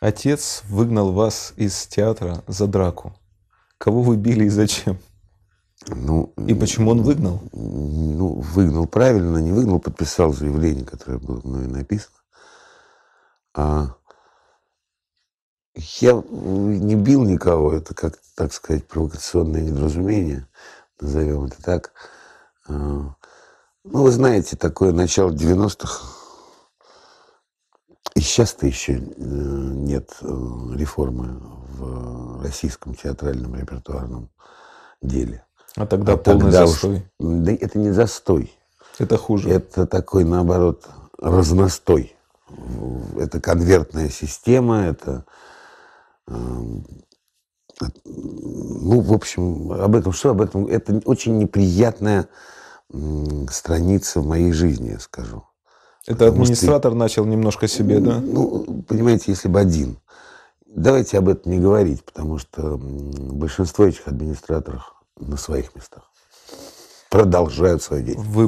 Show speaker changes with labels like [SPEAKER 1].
[SPEAKER 1] Отец выгнал вас из театра за драку. Кого вы били и зачем? Ну, и почему он выгнал? Ну, выгнал правильно, не выгнал, подписал заявление, которое было мною написано. А я не бил никого, это как, так сказать, провокационное недоразумение, назовем это так. А, ну, вы знаете, такое начало 90-х, и сейчас-то еще э, нет э, реформы в российском театральном репертуарном деле. А тогда а полный тогда застой. Уж, да это не застой. Это хуже. Это такой, наоборот, разностой. Это конвертная система, это... Эм, ну, в общем, об этом что? Об этом... Это очень неприятная страница в моей жизни, я скажу. Это администратор что, начал немножко себе, ну, да? Ну, понимаете, если бы один. Давайте об этом не говорить, потому что большинство этих администраторов на своих местах продолжают свою деятельность. Вы